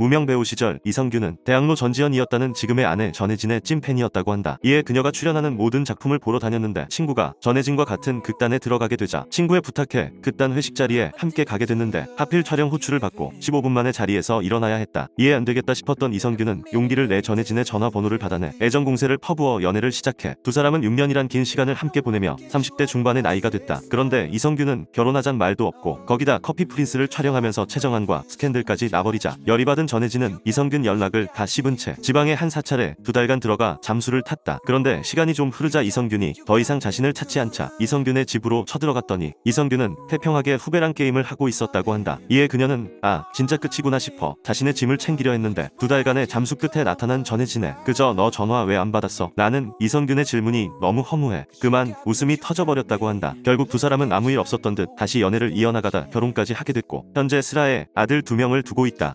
무명 배우 시절 이성규는 대학로 전지현이었다는 지금의 아내 전혜진의 찐팬이었다고 한다. 이에 그녀가 출연하는 모든 작품을 보러 다녔는데 친구가 전혜진과 같은 극단에 들어가게 되자 친구의 부탁해 극단 회식 자리에 함께 가게 됐는데 하필 촬영 호출을 받고 15분 만에 자리에서 일어나야 했다. 이해 안 되겠다 싶었던 이성규는 용기를 내 전혜진의 전화번호를 받아내 애정 공세를 퍼부어 연애를 시작해 두 사람은 6년이란 긴 시간을 함께 보내며 30대 중반의 나이가 됐다. 그런데 이성규는 결혼하잔 말도 없고 거기다 커피 프린스를 촬영하면서 최정한과 스캔들까지 나버리자 열이 받은 전해지는 이성균 연락을 다 씹은 채지방에한 사찰에 두 달간 들어가 잠수를 탔다. 그런데 시간이 좀 흐르자 이성균이 더 이상 자신을 찾지 않자 이성균의 집으로 쳐들어갔더니 이성균은 태평하게 후배랑 게임을 하고 있었다고 한다. 이에 그녀는 아 진짜 끝이구나 싶어 자신의 짐을 챙기려 했는데 두 달간의 잠수 끝에 나타난 전해진에 그저 너 전화 왜 안 받았어? 나는 이성균의 질문이 너무 허무해. 그만 웃음이 터져버렸다고 한다. 결국 두 사람은 아무 일 없었던 듯 다시 연애를 이어나가다 결혼까지 하게 됐고 현재 슬하에 아들 두 명을 두고 있다.